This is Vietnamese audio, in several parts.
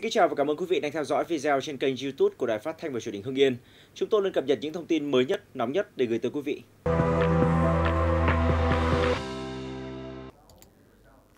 Xin kính chào và cảm ơn quý vị đang theo dõi video trên kênh YouTube của Đài Phát thanh và Truyền hình Hưng Yên. Chúng tôi luôn cập nhật những thông tin mới nhất, nóng nhất để gửi tới quý vị.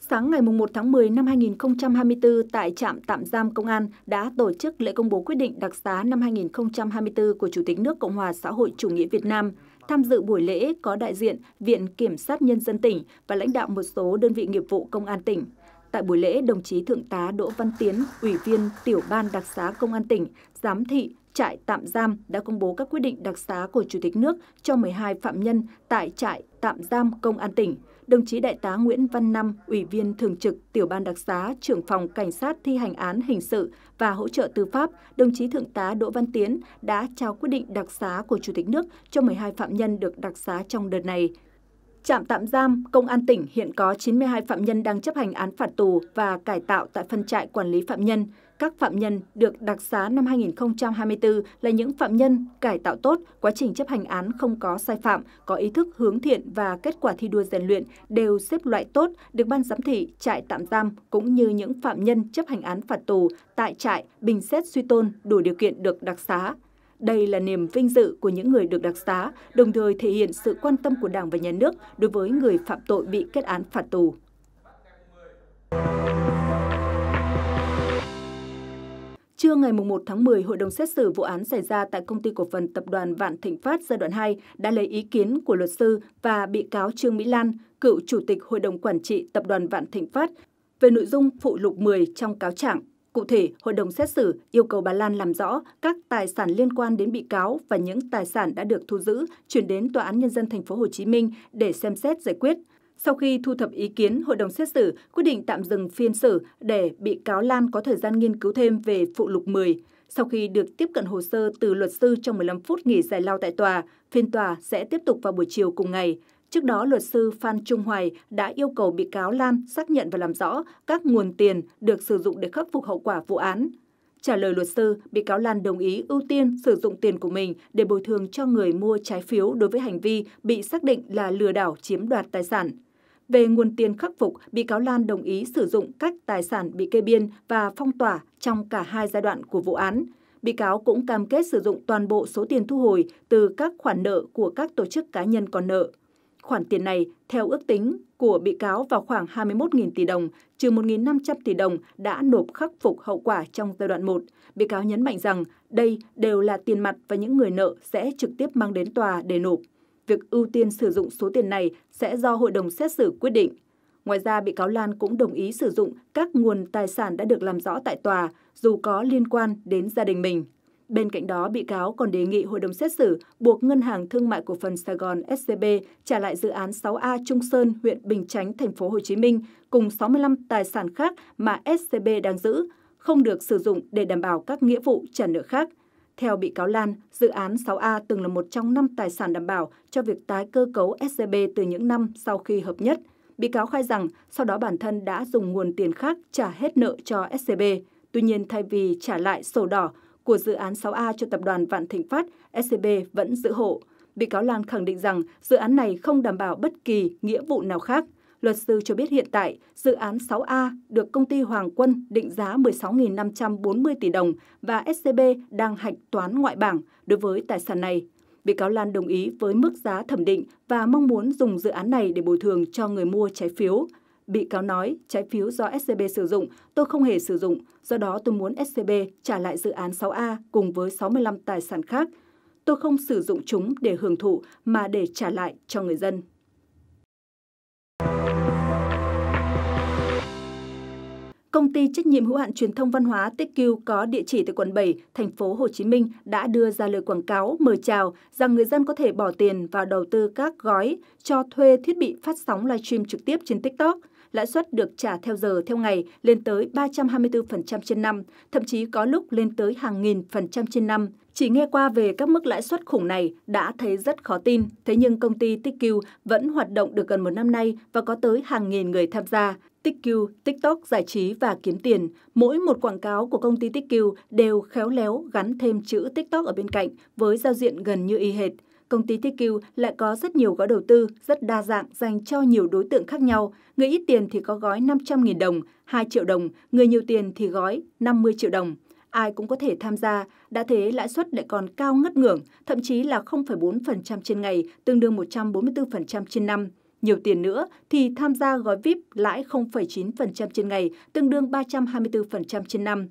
Sáng ngày 1 tháng 10 năm 2024 tại trạm tạm giam công an đã tổ chức lễ công bố quyết định đặc xá năm 2024 của Chủ tịch nước Cộng hòa xã hội chủ nghĩa Việt Nam. Tham dự buổi lễ có đại diện Viện Kiểm sát Nhân dân tỉnh và lãnh đạo một số đơn vị nghiệp vụ công an tỉnh. Tại buổi lễ, đồng chí Thượng tá Đỗ Văn Tiến, Ủy viên Tiểu ban đặc xá Công an tỉnh, giám thị, trại tạm giam đã công bố các quyết định đặc xá của Chủ tịch nước cho 12 phạm nhân tại trại tạm giam Công an tỉnh. Đồng chí Đại tá Nguyễn Văn Năm, Ủy viên Thường trực Tiểu ban đặc xá, trưởng phòng Cảnh sát thi hành án hình sự và hỗ trợ tư pháp, đồng chí Thượng tá Đỗ Văn Tiến đã trao quyết định đặc xá của Chủ tịch nước cho 12 phạm nhân được đặc xá trong đợt này. Trạm tạm giam Công an tỉnh hiện có 92 phạm nhân đang chấp hành án phạt tù và cải tạo tại phân trại quản lý phạm nhân. Các phạm nhân được đặc xá năm 2024 là những phạm nhân cải tạo tốt, quá trình chấp hành án không có sai phạm, có ý thức hướng thiện và kết quả thi đua rèn luyện đều xếp loại tốt, được ban giám thị trại tạm giam cũng như những phạm nhân chấp hành án phạt tù tại trại bình xét suy tôn đủ điều kiện được đặc xá. Đây là niềm vinh dự của những người được đặc xá, đồng thời thể hiện sự quan tâm của Đảng và Nhà nước đối với người phạm tội bị kết án phạt tù. Trưa ngày 1 tháng 10, Hội đồng xét xử vụ án xảy ra tại Công ty Cổ phần Tập đoàn Vạn Thịnh Phát giai đoạn 2 đã lấy ý kiến của luật sư và bị cáo Trương Mỹ Lan, cựu Chủ tịch Hội đồng Quản trị Tập đoàn Vạn Thịnh Phát, về nội dung phụ lục 10 trong cáo trạng Cụ thể, hội đồng xét xử yêu cầu bà Lan làm rõ các tài sản liên quan đến bị cáo và những tài sản đã được thu giữ chuyển đến tòa án nhân dân thành phố Hồ Chí Minh để xem xét giải quyết. Sau khi thu thập ý kiến, hội đồng xét xử quyết định tạm dừng phiên xử để bị cáo Lan có thời gian nghiên cứu thêm về phụ lục 10. Sau khi được tiếp cận hồ sơ từ luật sư trong 15 phút nghỉ giải lao tại tòa, phiên tòa sẽ tiếp tục vào buổi chiều cùng ngày. Trước đó, luật sư Phan Trung Hoài đã yêu cầu bị cáo Lan xác nhận và làm rõ các nguồn tiền được sử dụng để khắc phục hậu quả vụ án. Trả lời luật sư, bị cáo Lan đồng ý ưu tiên sử dụng tiền của mình để bồi thường cho người mua trái phiếu đối với hành vi bị xác định là lừa đảo chiếm đoạt tài sản. Về nguồn tiền khắc phục, bị cáo Lan đồng ý sử dụng các tài sản bị kê biên và phong tỏa trong cả hai giai đoạn của vụ án. Bị cáo cũng cam kết sử dụng toàn bộ số tiền thu hồi từ các khoản nợ của các tổ chức cá nhân còn nợ khoản tiền này, theo ước tính của bị cáo vào khoảng 21.000 tỷ đồng, trừ 1.500 tỷ đồng đã nộp khắc phục hậu quả trong giai đoạn 1. Bị cáo nhấn mạnh rằng đây đều là tiền mặt và những người nợ sẽ trực tiếp mang đến tòa để nộp. Việc ưu tiên sử dụng số tiền này sẽ do hội đồng xét xử quyết định. Ngoài ra, bị cáo Lan cũng đồng ý sử dụng các nguồn tài sản đã được làm rõ tại tòa, dù có liên quan đến gia đình mình. Bên cạnh đó, bị cáo còn đề nghị hội đồng xét xử buộc Ngân hàng Thương mại Cổ phần Sài Gòn SCB trả lại dự án 6A Trung Sơn, huyện Bình Chánh, thành phố Hồ Chí Minh cùng 65 tài sản khác mà SCB đang giữ, không được sử dụng để đảm bảo các nghĩa vụ trả nợ khác. Theo bị cáo Lan, dự án 6A từng là một trong năm tài sản đảm bảo cho việc tái cơ cấu SCB từ những năm sau khi hợp nhất. Bị cáo khai rằng sau đó bản thân đã dùng nguồn tiền khác trả hết nợ cho SCB. Tuy nhiên, thay vì trả lại sổ đỏ, của dự án 6A cho tập đoàn Vạn Thịnh Phát, SCB vẫn giữ hộ. Bị cáo Lan khẳng định rằng dự án này không đảm bảo bất kỳ nghĩa vụ nào khác. Luật sư cho biết hiện tại, dự án 6A được công ty Hoàng Quân định giá 16.540 tỷ đồng và SCB đang hạch toán ngoại bảng đối với tài sản này. Bị cáo Lan đồng ý với mức giá thẩm định và mong muốn dùng dự án này để bồi thường cho người mua trái phiếu. Bị cáo nói, trái phiếu do SCB sử dụng, tôi không hề sử dụng, do đó tôi muốn SCB trả lại dự án 6A cùng với 65 tài sản khác. Tôi không sử dụng chúng để hưởng thụ mà để trả lại cho người dân. Công ty trách nhiệm hữu hạn truyền thông văn hóa TQ có địa chỉ tại quận 7, thành phố Hồ Chí Minh đã đưa ra lời quảng cáo mời chào rằng người dân có thể bỏ tiền vào đầu tư các gói cho thuê thiết bị phát sóng livestream trực tiếp trên TikTok – lãi suất được trả theo giờ theo ngày lên tới 324% trên năm, thậm chí có lúc lên tới hàng nghìn phần trăm trên năm. Chỉ nghe qua về các mức lãi suất khủng này đã thấy rất khó tin, thế nhưng công ty TQ vẫn hoạt động được gần một năm nay và có tới hàng nghìn người tham gia. TQ, TikTok giải trí và kiếm tiền. Mỗi một quảng cáo của công ty TQ đều khéo léo gắn thêm chữ TikTok ở bên cạnh với giao diện gần như y hệt công ty TQ lại có rất nhiều gói đầu tư rất đa dạng dành cho nhiều đối tượng khác nhau. Người ít tiền thì có gói 500.000 đồng, 2 triệu đồng, người nhiều tiền thì gói 50 triệu đồng. Ai cũng có thể tham gia, đã thế lãi suất lại còn cao ngất ngưỡng, thậm chí là 0,4% trên ngày, tương đương 144% trên năm. Nhiều tiền nữa thì tham gia gói VIP lãi 0,9% trên ngày, tương đương 324% trên năm.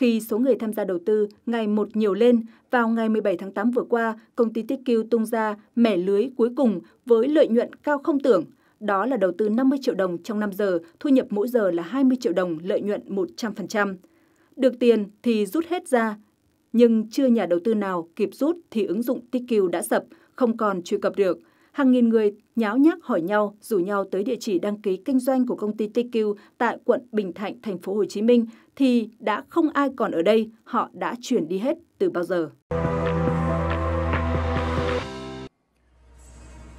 Khi số người tham gia đầu tư ngày một nhiều lên, vào ngày 17 tháng 8 vừa qua, công ty TQ tung ra mẻ lưới cuối cùng với lợi nhuận cao không tưởng. Đó là đầu tư 50 triệu đồng trong 5 giờ, thu nhập mỗi giờ là 20 triệu đồng, lợi nhuận 100%. Được tiền thì rút hết ra, nhưng chưa nhà đầu tư nào kịp rút thì ứng dụng TQ đã sập, không còn truy cập được – Hàng nghìn người nháo nhác hỏi nhau, rủ nhau tới địa chỉ đăng ký kinh doanh của công ty TQ tại quận Bình Thạnh, thành phố Hồ Chí Minh thì đã không ai còn ở đây, họ đã chuyển đi hết từ bao giờ.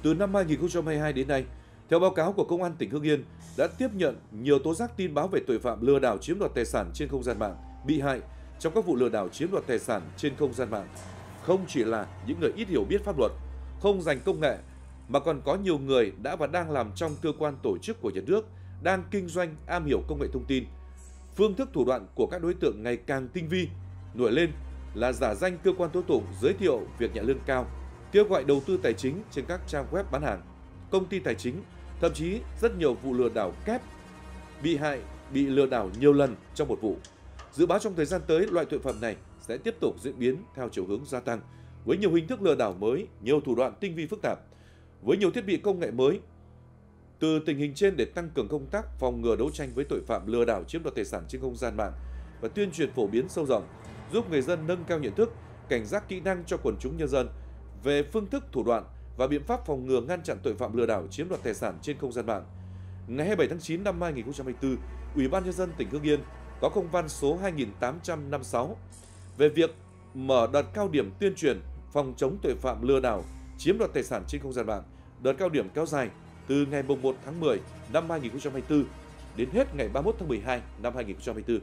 Từ năm 2022 đến nay, theo báo cáo của Công an tỉnh Hưng Yên, đã tiếp nhận nhiều tố giác tin báo về tội phạm lừa đảo chiếm đoạt tài sản trên không gian mạng, bị hại trong các vụ lừa đảo chiếm đoạt tài sản trên không gian mạng. Không chỉ là những người ít hiểu biết pháp luật, không dành công nghệ mà còn có nhiều người đã và đang làm trong cơ quan tổ chức của nhà nước, đang kinh doanh am hiểu công nghệ thông tin. Phương thức thủ đoạn của các đối tượng ngày càng tinh vi, nổi lên là giả danh cơ quan tố tụng giới thiệu việc nhận lương cao, kêu gọi đầu tư tài chính trên các trang web bán hàng, công ty tài chính, thậm chí rất nhiều vụ lừa đảo kép bị hại bị lừa đảo nhiều lần trong một vụ. Dự báo trong thời gian tới, loại tội phạm này sẽ tiếp tục diễn biến theo chiều hướng gia tăng với nhiều hình thức lừa đảo mới, nhiều thủ đoạn tinh vi phức tạp với nhiều thiết bị công nghệ mới. Từ tình hình trên để tăng cường công tác phòng ngừa đấu tranh với tội phạm lừa đảo chiếm đoạt tài sản trên không gian mạng và tuyên truyền phổ biến sâu rộng, giúp người dân nâng cao nhận thức, cảnh giác kỹ năng cho quần chúng nhân dân về phương thức thủ đoạn và biện pháp phòng ngừa ngăn chặn tội phạm lừa đảo chiếm đoạt tài sản trên không gian mạng. Ngày 27 tháng 9 năm 2024, Ủy ban nhân dân tỉnh Hưng Yên có công văn số 2856 về việc mở đợt cao điểm tuyên truyền phòng chống tội phạm lừa đảo chiếm đoạt tài sản trên không gian mạng. Đợt cao điểm kéo dài từ ngày 1 tháng 10 năm 2024 đến hết ngày 31 tháng 12 năm 2024.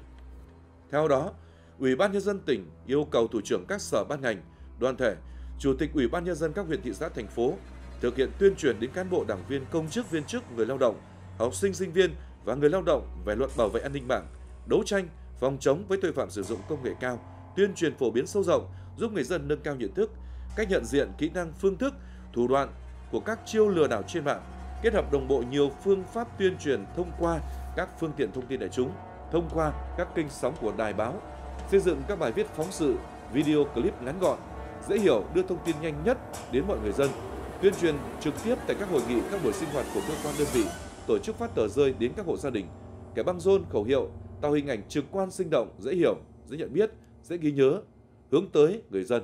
Theo đó, Ủy ban nhân dân tỉnh yêu cầu thủ trưởng các sở ban ngành, đoàn thể, chủ tịch Ủy ban nhân dân các huyện thị xã thành phố thực hiện tuyên truyền đến cán bộ đảng viên, công chức viên chức, người lao động, học sinh sinh viên và người lao động về luật bảo vệ an ninh mạng, đấu tranh phòng chống với tội phạm sử dụng công nghệ cao, tuyên truyền phổ biến sâu rộng, giúp người dân nâng cao nhận thức, cách nhận diện kỹ năng phương thức, thủ đoạn của các chiêu lừa đảo trên mạng, kết hợp đồng bộ nhiều phương pháp tuyên truyền thông qua các phương tiện thông tin đại chúng, thông qua các kênh sóng của đài báo, xây dựng các bài viết phóng sự, video clip ngắn gọn, dễ hiểu đưa thông tin nhanh nhất đến mọi người dân, tuyên truyền trực tiếp tại các hội nghị, các buổi sinh hoạt của cơ quan đơn vị, tổ chức phát tờ rơi đến các hộ gia đình, kẻ băng rôn khẩu hiệu, tạo hình ảnh trực quan sinh động, dễ hiểu, dễ nhận biết, dễ ghi nhớ, hướng tới người dân.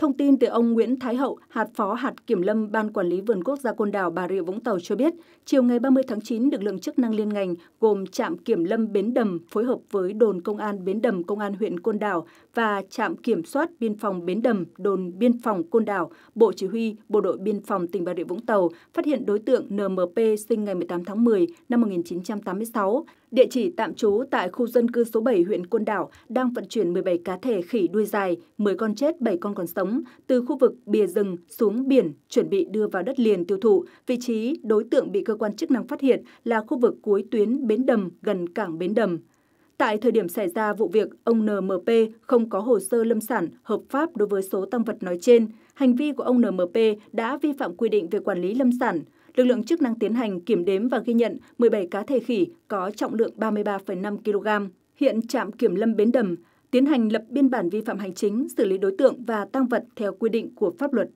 Thông tin từ ông Nguyễn Thái Hậu, hạt phó hạt kiểm lâm Ban Quản lý Vườn Quốc gia Côn Đảo Bà Rịa Vũng Tàu cho biết, chiều ngày 30 tháng 9, lực lượng chức năng liên ngành gồm trạm kiểm lâm Bến Đầm phối hợp với đồn công an Bến Đầm Công an huyện Côn Đảo và trạm kiểm soát biên phòng Bến Đầm, đồn biên phòng Côn Đảo, Bộ Chỉ huy Bộ đội Biên phòng tỉnh Bà Rịa Vũng Tàu phát hiện đối tượng NMP sinh ngày 18 tháng 10 năm 1986, địa chỉ tạm trú tại khu dân cư số 7 huyện Côn Đảo đang vận chuyển 17 cá thể khỉ đuôi dài, 10 con chết, 7 con còn sống từ khu vực bìa rừng xuống biển chuẩn bị đưa vào đất liền tiêu thụ. Vị trí đối tượng bị cơ quan chức năng phát hiện là khu vực cuối tuyến Bến Đầm gần cảng Bến Đầm. Tại thời điểm xảy ra vụ việc, ông NMP không có hồ sơ lâm sản hợp pháp đối với số tăng vật nói trên. Hành vi của ông NMP đã vi phạm quy định về quản lý lâm sản. Lực lượng chức năng tiến hành kiểm đếm và ghi nhận 17 cá thể khỉ có trọng lượng 33,5 kg. Hiện trạm kiểm lâm Bến Đầm tiến hành lập biên bản vi phạm hành chính, xử lý đối tượng và tăng vật theo quy định của pháp luật.